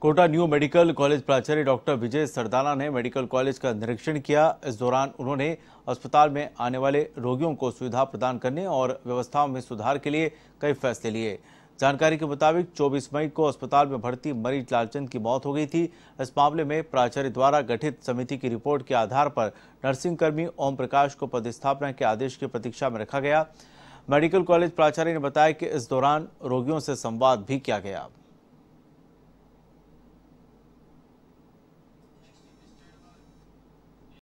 Kota new medical college प्राचार्य doctor Vijay Sardana ने medical college का निरीक्षण किया इस दौरान उन्होंने अस्पताल में आने वाले रोगियों को सुविधा प्रदान करने और व्यवस्थाओं में सुधार के लिए कई फैसले लिए जानकारी के मुताबिक 24 मई को अस्पताल में भर्ती मरीज लालचंद की मौत हो गई थी इस मामले में प्राचार्य द्वारा गठित समिति की रिपोर्ट के आधार पर नर्सिंग कर्मी ओम प्रकाश को पदस्थापना के आदेश की प्रतीक्षा में रखा गया मेडिकल कॉलेज प्राचार्य ने बताया कि इस दौरान रोगियों से संवाद भी किया गया